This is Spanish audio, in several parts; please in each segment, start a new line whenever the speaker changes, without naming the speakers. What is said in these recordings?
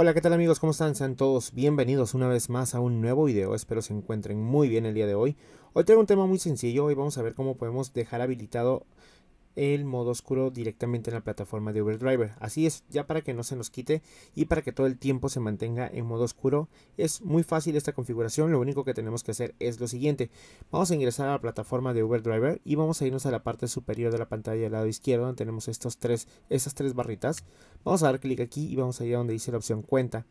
Hola, ¿qué tal amigos? ¿Cómo están? Sean todos bienvenidos una vez más a un nuevo video. Espero se encuentren muy bien el día de hoy. Hoy traigo un tema muy sencillo. y vamos a ver cómo podemos dejar habilitado el modo oscuro directamente en la plataforma de Uber Driver, Así es, ya para que no se nos quite y para que todo el tiempo se mantenga en modo oscuro. Es muy fácil esta configuración, lo único que tenemos que hacer es lo siguiente. Vamos a ingresar a la plataforma de Uber Driver y vamos a irnos a la parte superior de la pantalla del lado izquierdo donde tenemos estos tres, estas tres barritas. Vamos a dar clic aquí y vamos a ir a donde dice la opción cuenta.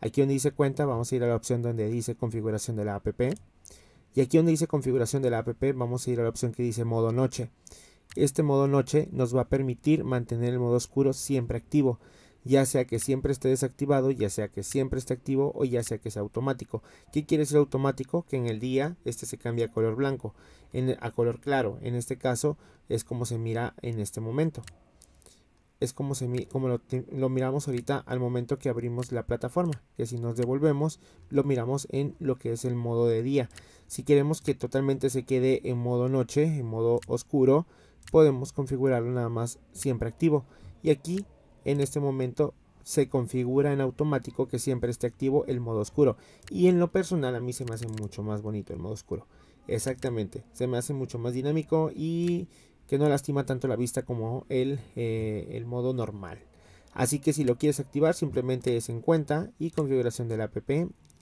Aquí donde dice cuenta vamos a ir a la opción donde dice configuración de la app. Y aquí donde dice configuración de la app vamos a ir a la opción que dice modo noche. Este modo noche nos va a permitir mantener el modo oscuro siempre activo, ya sea que siempre esté desactivado, ya sea que siempre esté activo o ya sea que sea automático. ¿Qué quiere ser automático? Que en el día este se cambia a color blanco, a color claro. En este caso es como se mira en este momento. Es como, se, como lo miramos ahorita al momento que abrimos la plataforma, que si nos devolvemos lo miramos en lo que es el modo de día. Si queremos que totalmente se quede en modo noche, en modo oscuro, podemos configurarlo nada más siempre activo y aquí en este momento se configura en automático que siempre esté activo el modo oscuro y en lo personal a mí se me hace mucho más bonito el modo oscuro exactamente se me hace mucho más dinámico y que no lastima tanto la vista como el, eh, modo normal así que si lo quieres activar simplemente es en cuenta y configuración del app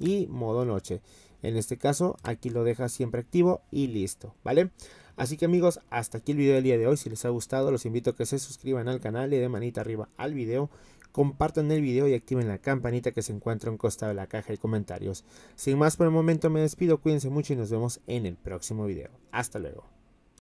y modo noche. En este caso, aquí lo dejas siempre activo y listo, ¿vale? Así que amigos, hasta aquí el video del día de hoy. Si les ha gustado, los invito a que se suscriban al canal, Y den manita arriba al video, compartan el video y activen la campanita que se encuentra en costado de la caja de comentarios. Sin más por el momento me despido, cuídense mucho y nos vemos en el próximo video. Hasta luego.